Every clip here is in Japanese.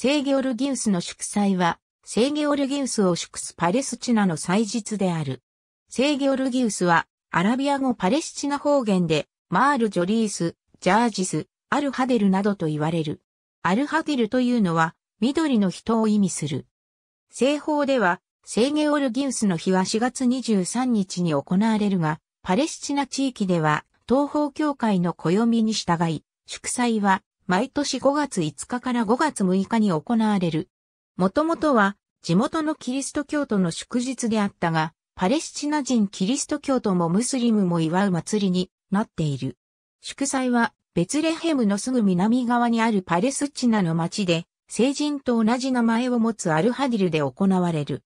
聖ゲオルギウスの祝祭は、聖ゲオルギウスを祝すパレスチナの祭日である。聖ゲオルギウスは、アラビア語パレスチナ方言で、マール・ジョリース、ジャージス、アルハデルなどと言われる。アルハデルというのは、緑の人を意味する。西方では、聖ゲオルギウスの日は4月23日に行われるが、パレスチナ地域では、東方教会の暦に従い、祝祭は毎年5月5日から5月6日に行われる。もともとは地元のキリスト教徒の祝日であったが、パレスチナ人キリスト教徒もムスリムも祝う祭りになっている。祝祭はベツレヘムのすぐ南側にあるパレスチナの町で、聖人と同じ名前を持つアルハディルで行われる。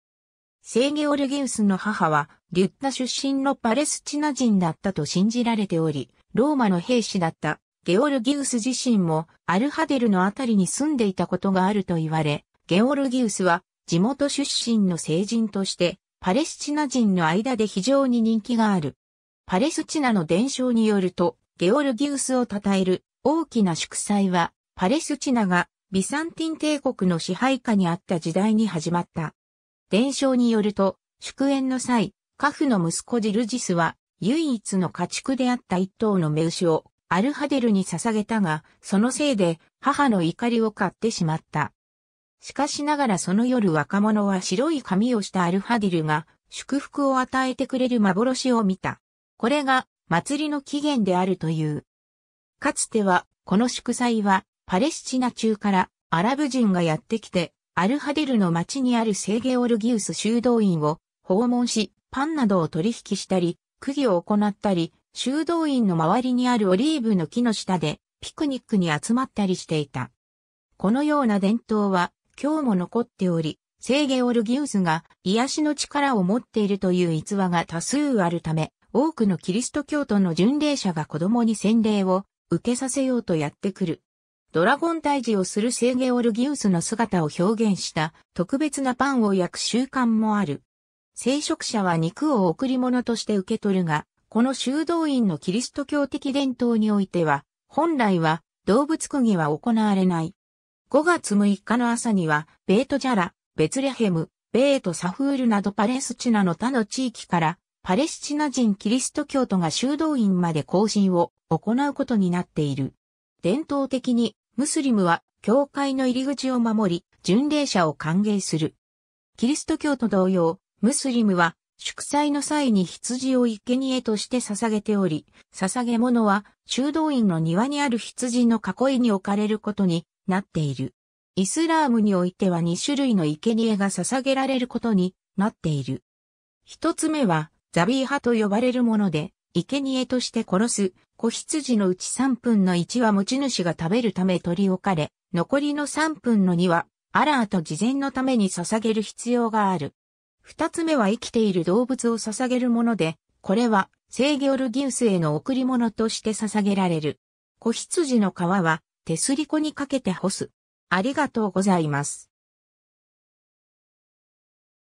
聖ゲオルギウスの母は、リュッタ出身のパレスチナ人だったと信じられており、ローマの兵士だったゲオルギウス自身もアルハデルのあたりに住んでいたことがあると言われ、ゲオルギウスは地元出身の聖人としてパレスチナ人の間で非常に人気がある。パレスチナの伝承によると、ゲオルギウスを称える大きな祝祭は、パレスチナがビサンティン帝国の支配下にあった時代に始まった。伝承によると、祝宴の際、カフの息子ジルジスは、唯一の家畜であった一頭の目牛をアルハデルに捧げたが、そのせいで母の怒りを買ってしまった。しかしながらその夜若者は白い髪をしたアルハディルが祝福を与えてくれる幻を見た。これが祭りの起源であるという。かつてはこの祝祭はパレスチナ中からアラブ人がやってきてアルハデルの町にあるセーゲオルギウス修道院を訪問しパンなどを取引したり、釘を行ったり、修道院の周りにあるオリーブの木の下でピクニックに集まったりしていた。このような伝統は今日も残っており、聖ゲオルギウスが癒しの力を持っているという逸話が多数あるため、多くのキリスト教徒の巡礼者が子供に洗礼を受けさせようとやってくる。ドラゴン退治をする聖ゲオルギウスの姿を表現した特別なパンを焼く習慣もある。聖職者は肉を贈り物として受け取るが、この修道院のキリスト教的伝統においては、本来は動物釘は行われない。5月6日の朝には、ベートジャラ、ベツレヘム、ベートサフールなどパレスチナの他の地域から、パレスチナ人キリスト教徒が修道院まで行進を行うことになっている。伝統的に、ムスリムは教会の入り口を守り、巡礼者を歓迎する。キリスト教徒同様、ムスリムは祝祭の際に羊を生贄として捧げており、捧げ物は修道院の庭にある羊の囲いに置かれることになっている。イスラームにおいては2種類の生贄が捧げられることになっている。一つ目は、ザビーハと呼ばれるもので、生贄として殺す、子羊のうち3分の1は持ち主が食べるため取り置かれ、残りの3分の2は、アラーと事前のために捧げる必要がある。二つ目は生きている動物を捧げるもので、これは聖ギョルギウスへの贈り物として捧げられる。子羊の皮は手すり子にかけて干す。ありがとうございます。